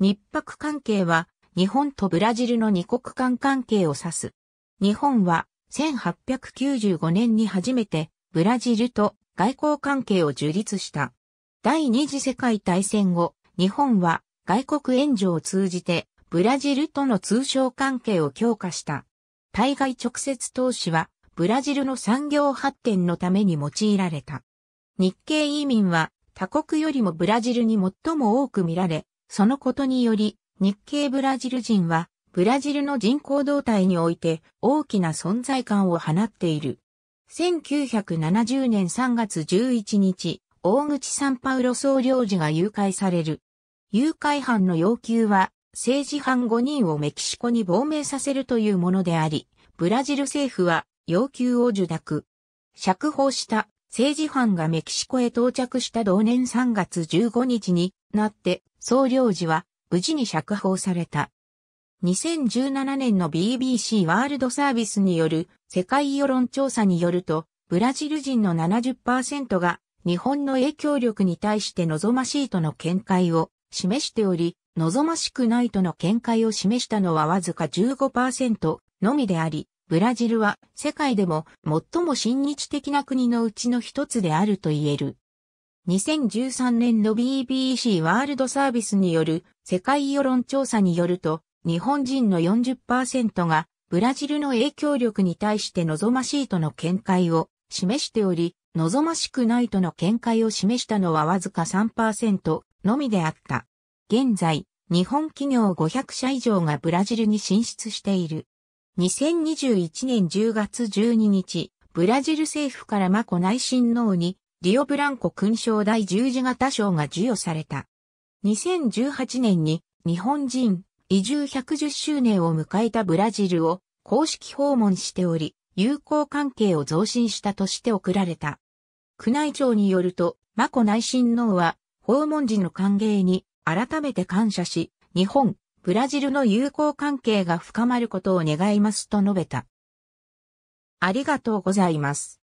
日白関係は日本とブラジルの二国間関係を指す。日本は1895年に初めてブラジルと外交関係を樹立した。第二次世界大戦後、日本は外国援助を通じてブラジルとの通商関係を強化した。対外直接投資はブラジルの産業発展のために用いられた。日系移民は他国よりもブラジルに最も多く見られ、そのことにより、日系ブラジル人は、ブラジルの人口動態において大きな存在感を放っている。1970年3月11日、大口サンパウロ総領事が誘拐される。誘拐犯の要求は、政治犯5人をメキシコに亡命させるというものであり、ブラジル政府は要求を受諾。釈放した政治犯がメキシコへ到着した同年3月15日になって総領事は無事に釈放された。2017年の BBC ワールドサービスによる世界世論調査によると、ブラジル人の70%が日本の影響力に対して望ましいとの見解を示しており、望ましくないとの見解を示したのはわずか15%のみであり、ブラジルは世界でも最も親日的な国のうちの一つであると言える。2013年の BBC ワールドサービスによる世界世論調査によると、日本人の40%がブラジルの影響力に対して望ましいとの見解を示しており、望ましくないとの見解を示したのはわずか3%のみであった。現在、日本企業500社以上がブラジルに進出している。2021年10月12日、ブラジル政府からマコ内親王に、リオブランコ勲章第十字型賞が授与された。2018年に日本人移住110周年を迎えたブラジルを公式訪問しており、友好関係を増進したとして贈られた。宮内庁によると、マコ内親王は訪問時の歓迎に改めて感謝し、日本、ブラジルの友好関係が深まることを願いますと述べた。ありがとうございます。